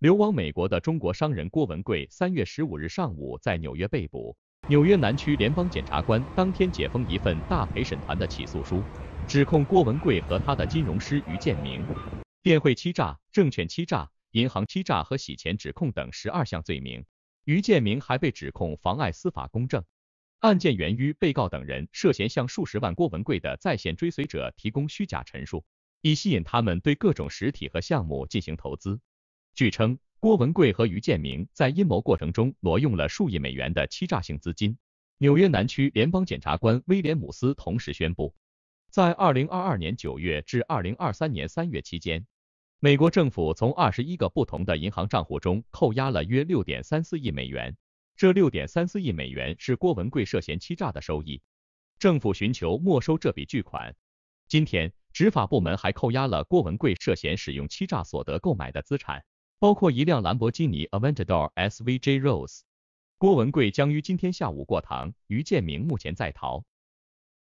流亡美国的中国商人郭文贵，三月十五日上午在纽约被捕。纽约南区联邦检察官当天解封一份大陪审团的起诉书，指控郭文贵和他的金融师于建明，电汇欺诈、证券欺诈、银行欺诈和洗钱指控等十二项罪名。于建明还被指控妨碍司法公正。案件源于被告等人涉嫌向数十万郭文贵的在线追随者提供虚假陈述，以吸引他们对各种实体和项目进行投资。据称，郭文贵和于建明在阴谋过程中挪用了数亿美元的欺诈性资金。纽约南区联邦检察官威廉姆斯同时宣布，在二零二二年九月至二零二三年三月期间，美国政府从二十一个不同的银行账户中扣押了约六点三四亿美元。这六点三四亿美元是郭文贵涉嫌欺诈的收益，政府寻求没收这笔巨款。今天，执法部门还扣押了郭文贵涉嫌使用欺诈所得购买的资产。包括一辆兰博基尼 Aventador SVJ Rose。郭文贵将于今天下午过堂，于建明目前在逃。